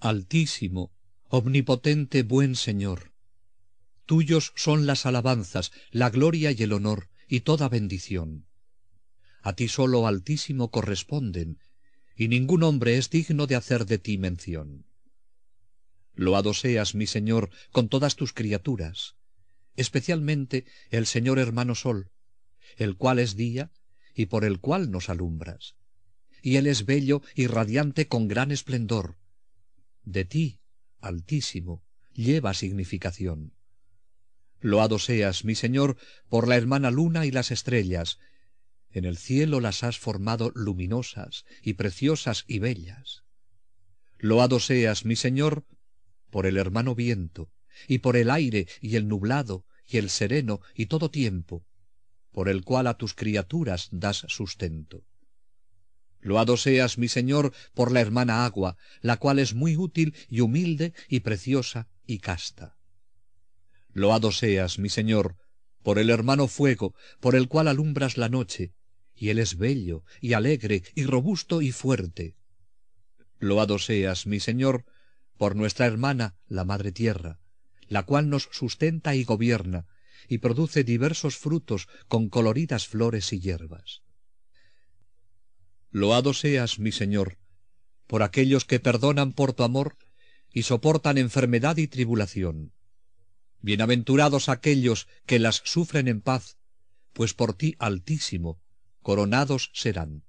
Altísimo, omnipotente buen Señor. Tuyos son las alabanzas, la gloria y el honor, y toda bendición. A ti solo, Altísimo, corresponden, y ningún hombre es digno de hacer de ti mención. Loado seas, mi Señor, con todas tus criaturas, especialmente el Señor hermano Sol, el cual es día y por el cual nos alumbras. Y él es bello y radiante con gran esplendor, de ti, Altísimo, lleva significación. Loado seas, mi Señor, por la hermana luna y las estrellas. En el cielo las has formado luminosas y preciosas y bellas. Loado seas, mi Señor, por el hermano viento, y por el aire y el nublado y el sereno y todo tiempo, por el cual a tus criaturas das sustento. Loado seas, mi Señor, por la hermana agua, la cual es muy útil y humilde y preciosa y casta. Loado seas, mi Señor, por el hermano fuego, por el cual alumbras la noche, y él es bello y alegre y robusto y fuerte. Loado seas, mi Señor, por nuestra hermana, la Madre Tierra, la cual nos sustenta y gobierna, y produce diversos frutos con coloridas flores y hierbas. Loado seas, mi Señor, por aquellos que perdonan por tu amor y soportan enfermedad y tribulación. Bienaventurados aquellos que las sufren en paz, pues por ti altísimo, coronados serán.